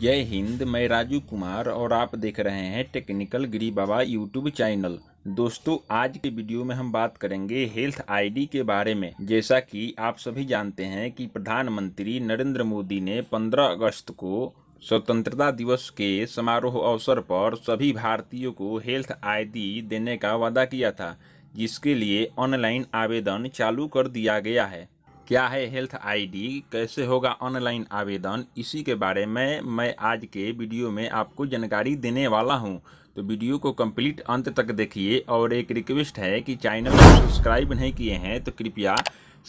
जय हिंद मैं राजू कुमार और आप देख रहे हैं technical Giri Baba YouTube channel दोस्तों आज के वीडियो में हम बात करेंगे हेल्थ आईडी के बारे में जैसा कि आप सभी जानते हैं कि प्रधानमंत्री नरेंद्र मोदी ने 15 अगस्त को स्वतंत्रता दिवस के समारोह अवसर पर सभी भारतीयों को हेल्थ आईडी देने का वादा किया था जिसके लिए ऑनलाइन आवेदन चालू कर दिया गया है क्या है हेल्थ आईडी कैसे होगा ऑनलाइन आवेदन इसी के बारे में मैं आज के वीडियो में आपको जानकारी देने वाला हूं तो वीडियो को कंप्लीट अंत तक देखिए और एक रिक्वेस्ट है कि चैनल को सब्सक्राइब नहीं किए हैं तो कृपया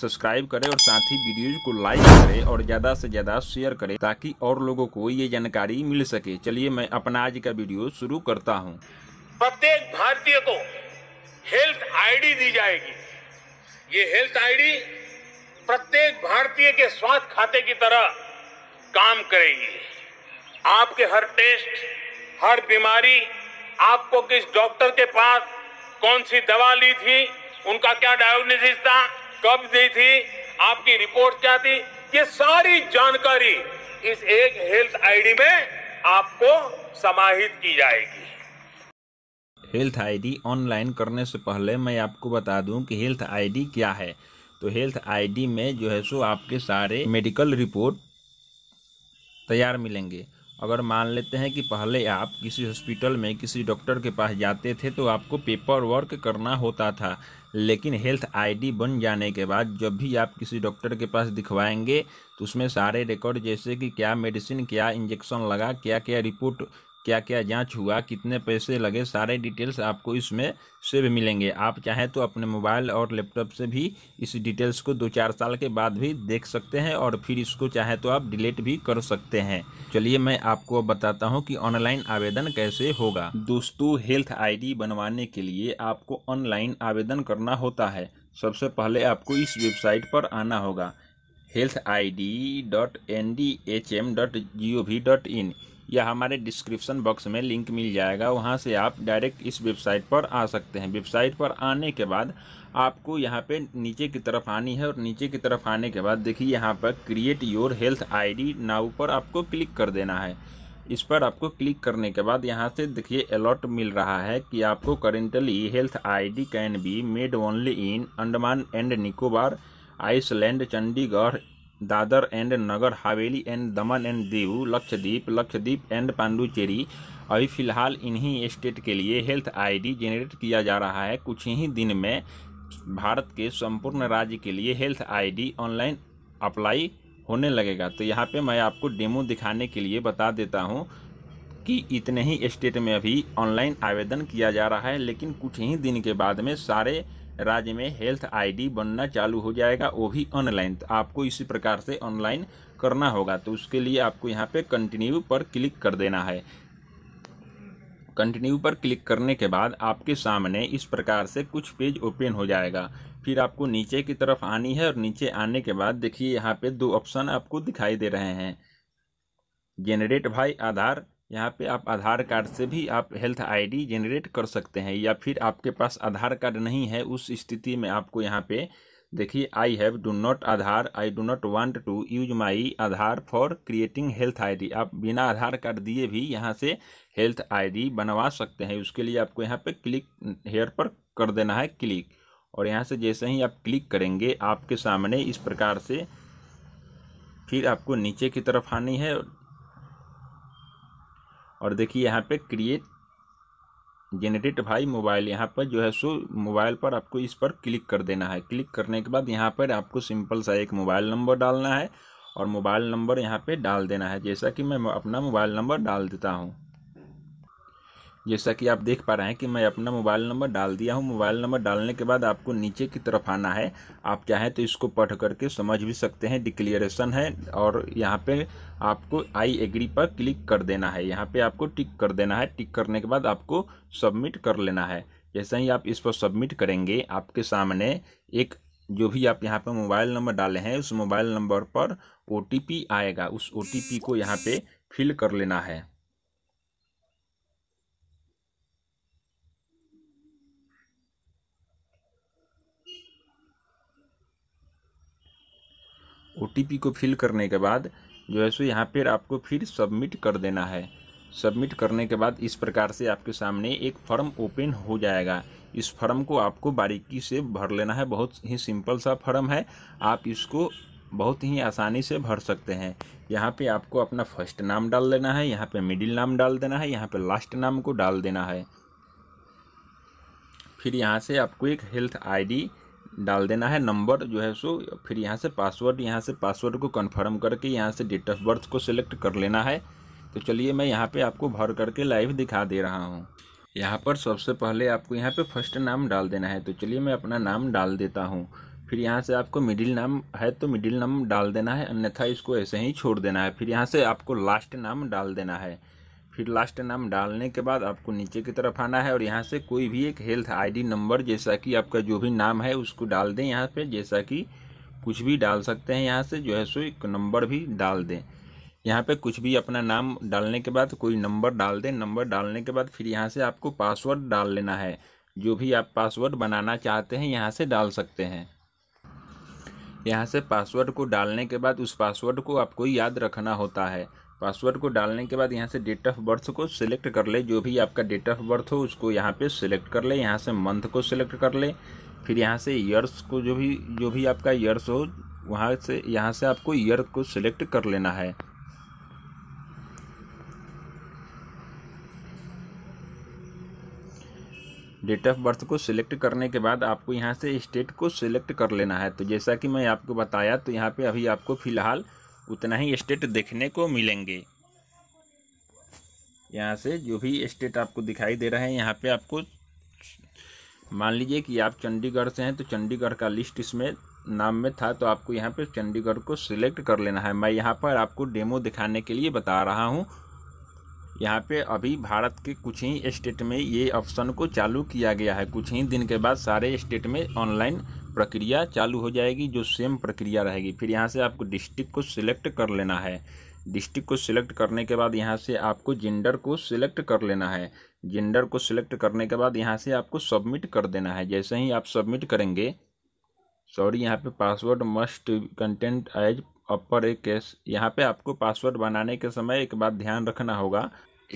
सब्सक्राइब करें और साथ ही वीडियो को लाइक करें और ज़्यादा से ज़्यादा शेयर करें ताकि और लोगों को ये जानकारी मिल सके चलिए मैं अपना आज का वीडियो शुरू करता हूँ प्रत्येक भारतीय को हेल्थ आईडी दी जाएगी ये हेल्थ आईडी प्रत्येक भारतीय के स्वास्थ्य खाते की तरह काम करेगी आपके हर टेस्ट हर बीमारी आपको किस डॉक्टर के पास कौन सी दवा ली थी उनका क्या डायग्नोसिस था कब दी थी आपकी रिपोर्ट क्या थी ये सारी जानकारी इस एक हेल्थ आईडी में आपको समाहित की जाएगी हेल्थ आईडी ऑनलाइन करने से पहले मैं आपको बता दूं कि हेल्थ आईडी क्या है तो हेल्थ आईडी में जो है सो आपके सारे मेडिकल रिपोर्ट तैयार मिलेंगे अगर मान लेते हैं कि पहले आप किसी हॉस्पिटल में किसी डॉक्टर के पास जाते थे तो आपको पेपर वर्क करना होता था लेकिन हेल्थ आईडी बन जाने के बाद जब भी आप किसी डॉक्टर के पास दिखवाएंगे तो उसमें सारे रिकॉर्ड जैसे कि क्या मेडिसिन क्या इंजेक्शन लगा क्या क्या रिपोर्ट क्या क्या जांच हुआ कितने पैसे लगे सारे डिटेल्स आपको इसमें से भी मिलेंगे आप चाहें तो अपने मोबाइल और लैपटॉप से भी इस डिटेल्स को दो चार साल के बाद भी देख सकते हैं और फिर इसको चाहे तो आप डिलीट भी कर सकते हैं चलिए मैं आपको बताता हूँ कि ऑनलाइन आवेदन कैसे होगा दोस्तों हेल्थ आई बनवाने के लिए आपको ऑनलाइन आवेदन करना होता है सबसे पहले आपको इस वेबसाइट पर आना होगा health I D dot N D H M dot G O V dot in या हमारे डिस्क्रिप्शन बॉक्स में लिंक मिल जाएगा वहाँ से आप डायरेक्ट इस वेबसाइट पर आ सकते हैं वेबसाइट पर आने के बाद आपको यहाँ पे नीचे की तरफ आनी है और नीचे की तरफ आने के बाद देखिए यहाँ पर create your health ID now पर आपको क्लिक कर देना है इस पर आपको क्लिक करने के बाद यहाँ से देखिए अलॉट मिल रहा है कि आपको currently health ID can be made only in Andaman and Nicobar island Chandigarh Dadra and Nagar Haveli and Daman and Diu Lakshadweep Lakshadweep and Puducherry अभी फिलहाल इन्हीं स्टेट के लिए हेल्थ आईडी जेनरेट किया जा रहा है कुछ ही दिन में भारत के संपूर्ण राज्य के लिए हेल्थ आईडी ऑनलाइन अप्लाई होने लगेगा तो यहाँ पे मैं आपको डेमो दिखाने के लिए बता देता हूँ कि इतने ही स्टेट में अभी ऑनलाइन आवेदन किया जा रहा है लेकिन कुछ ही दिन के बाद में सारे राज्य में हेल्थ आईडी बनना चालू हो जाएगा वो भी ऑनलाइन तो आपको इसी प्रकार से ऑनलाइन करना होगा तो उसके लिए आपको यहाँ पे कंटिन्यू पर क्लिक कर देना है कंटिन्यू पर क्लिक करने के बाद आपके सामने इस प्रकार से कुछ पेज ओपन हो जाएगा फिर आपको नीचे की तरफ आनी है और नीचे आने के बाद देखिए यहाँ पे दो ऑप्शन आपको दिखाई दे रहे हैं जेनरेट भाई आधार यहाँ पे आप आधार कार्ड से भी आप हेल्थ आईडी जनरेट कर सकते हैं या फिर आपके पास आधार कार्ड नहीं है उस स्थिति में आपको यहाँ पे देखिए I have do not Aadhaar I do not want to use my Aadhaar for creating health ID आप बिना आधार कार्ड दिए भी यहाँ से हेल्थ आईडी बनवा सकते हैं उसके लिए आपको यहाँ पे क्लिक हेयर पर कर देना है क्लिक और यहाँ से जैसे ही आप क्लिक करेंगे आपके सामने इस प्रकार से फिर आपको नीचे की तरफ आनी है और देखिए यहाँ पे क्रिएट जेनरेट भाई मोबाइल यहाँ पर जो है सो मोबाइल पर आपको इस पर क्लिक कर देना है क्लिक करने के बाद यहाँ पर आपको सिंपल सा एक मोबाइल नंबर डालना है और मोबाइल नंबर यहाँ पे डाल देना है जैसा कि मैं अपना मोबाइल नंबर डाल देता हूँ जैसा कि आप देख पा रहे हैं कि मैं अपना मोबाइल नंबर डाल दिया हूँ मोबाइल नंबर डालने के बाद आपको नीचे की तरफ आना है आप चाहें तो इसको पढ़ करके समझ भी सकते हैं डिक्लेरेशन है और यहाँ पे आपको आई एग्री पर क्लिक कर देना है यहाँ पे आपको टिक कर देना है टिक करने के बाद आपको सबमिट कर लेना है जैसे ही आप इस पर सबमिट करेंगे आपके सामने एक जो भी आप यहाँ पर मोबाइल नंबर डाले हैं उस मोबाइल नंबर पर ओ आएगा उस ओ को यहाँ पर फिल कर लेना है ओ को फिल करने के बाद जो है सो यहाँ पर आपको फिर सबमिट कर देना है सबमिट करने के बाद इस प्रकार से आपके सामने एक फॉर्म ओपन हो जाएगा इस फॉर्म को आपको बारीकी से भर लेना है बहुत ही सिंपल सा फॉर्म है आप इसको बहुत ही आसानी से भर सकते हैं यहाँ पे आपको अपना फर्स्ट नाम डाल देना है यहाँ पे मिडिल नाम डाल देना है यहाँ पे लास्ट नाम को डाल देना है फिर यहाँ से आपको एक हेल्थ आईडी डाल देना है नंबर जो है सो फिर यहाँ से पासवर्ड यहाँ से पासवर्ड को कन्फर्म करके यहाँ से डेट ऑफ बर्थ को सिलेक्ट कर लेना है तो चलिए मैं यहाँ पर आपको भर करके लाइव दिखा दे रहा हूँ यहाँ पर सबसे पहले आपको यहाँ पे फर्स्ट नाम डाल देना है तो चलिए मैं अपना नाम डाल देता हूँ फिर यहाँ से आपको मिडिल नाम है तो मिडिल नाम डाल देना है अन्यथा इसको ऐसे ही छोड़ देना है फिर यहाँ से आपको लास्ट नाम डाल देना है फिर लास्ट नाम डालने के बाद आपको नीचे की तरफ आना है और यहाँ से कोई भी एक हेल्थ आईडी नंबर जैसा कि आपका जो भी नाम है उसको डाल दें यहाँ पे जैसा कि कुछ भी डाल सकते हैं यहाँ से जो है सो एक नंबर भी डाल दें यहाँ पे कुछ भी अपना नाम डालने के बाद कोई नंबर डाल दें नंबर डालने के बाद फिर यहाँ से आपको पासवर्ड डाल लेना है जो भी आप पासवर्ड बनाना चाहते हैं यहाँ से डाल सकते हैं यहाँ से पासवर्ड को डालने के बाद उस पासवर्ड को आपको याद रखना होता है पासवर्ड को डालने के बाद यहाँ से डेट ऑफ बर्थ को सिलेक्ट कर ले जो भी आपका डेट ऑफ बर्थ हो उसको यहाँ पे सिलेक्ट कर ले यहाँ से मंथ को सिलेक्ट कर ले फिर यहाँ से ईयर्स को जो भी जो भी आपका ईयर्स हो वहाँ से यहाँ से आपको ईयर को सिलेक्ट कर लेना है डेट ऑफ बर्थ को सिलेक्ट करने के बाद आपको यहाँ से स्टेट को सिलेक्ट कर लेना है तो जैसा कि मैं आपको बताया तो यहाँ पे अभी आपको फ़िलहाल उतना ही स्टेट देखने को मिलेंगे यहाँ से जो भी स्टेट आपको दिखाई दे रहे हैं यहाँ पे आपको मान लीजिए कि आप चंडीगढ़ से हैं तो चंडीगढ़ का लिस्ट इसमें नाम में था तो आपको यहाँ पे चंडीगढ़ को सिलेक्ट कर लेना है मैं यहाँ पर आपको डेमो दिखाने के लिए बता रहा हूँ यहाँ पे अभी भारत के कुछ ही स्टेट में ये ऑप्शन को चालू किया गया है कुछ ही दिन के बाद सारे स्टेट में ऑनलाइन प्रक्रिया चालू हो जाएगी जो सेम प्रक्रिया रहेगी फिर यहाँ से आपको डिस्ट्रिक्ट को सिलेक्ट कर लेना है डिस्ट्रिक्ट को सिलेक्ट करने के बाद यहाँ से आपको जेंडर को सिलेक्ट कर लेना है जेंडर को सिलेक्ट करने के बाद यहाँ से आपको सबमिट कर देना है जैसे ही आप सबमिट करेंगे सॉरी यहाँ पे password must content as upper a case यहाँ पे आपको पासवर्ड बनाने के समय एक बात ध्यान रखना होगा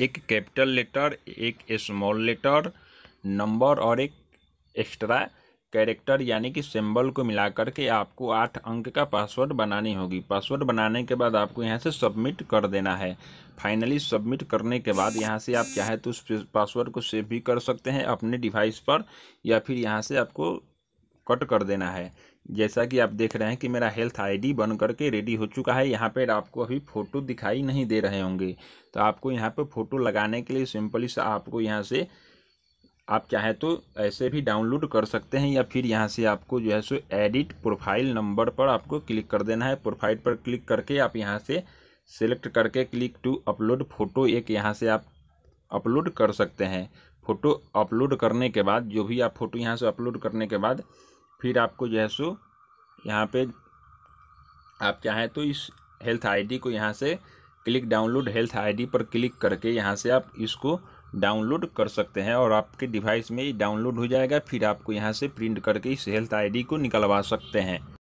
एक कैपिटल लेटर एक स्मॉल लेटर नंबर और एक एक्स्ट्रा कैरेक्टर यानी कि सिंबल को मिला करके आपको आठ अंक का पासवर्ड बनानी होगी पासवर्ड बनाने के बाद आपको यहाँ से सबमिट कर देना है फाइनली सबमिट करने के बाद यहाँ से आप चाहे तो उस पासवर्ड को सेव भी कर सकते हैं अपने डिवाइस पर या फिर यहाँ से आपको कट कर देना है जैसा कि आप देख रहे हैं कि मेरा हेल्थ आईडी बन करके रेडी हो चुका है यहाँ पर आपको अभी फ़ोटो दिखाई नहीं दे रहे होंगे तो आपको यहाँ पर फ़ोटो लगाने के लिए सिंपली से आपको यहाँ से आप चाहे तो ऐसे भी डाउनलोड कर सकते हैं या फिर यहाँ से आपको जो है सो एडिट प्रोफाइल नंबर पर आपको क्लिक कर देना है प्रोफाइल पर क्लिक करके आप यहाँ से सेलेक्ट करके क्लिक टू अपलोड फ़ोटो एक यहाँ से आप अपलोड कर सकते हैं फ़ोटो अपलोड करने के बाद जो भी आप फ़ोटो यहाँ से अपलोड करने के बाद फिर आपको जो है सो यहाँ पे आप चाहें तो इस हेल्थ आईडी को यहाँ से क्लिक डाउनलोड हेल्थ आईडी पर क्लिक करके यहाँ से आप इसको डाउनलोड कर सकते हैं और आपके डिवाइस में ही डाउनलोड हो जाएगा फिर आपको यहाँ से प्रिंट करके इस हेल्थ आईडी को निकलवा सकते हैं